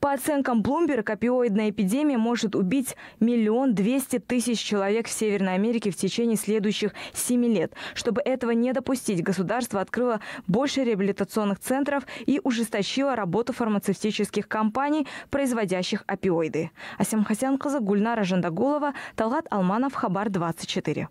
По оценкам Bloomberg, опиоидная эпидемия может убить миллион двести тысяч человек в Северной Америке в течение следующих семи лет. Чтобы этого не допустить, государство открыло больше реабилитационных центров и ужесточило работу фармацевтических компаний, производящих опиоиды. Асям Хасян Гульнара Жандагулова, Талат Алманов, Хабар 24.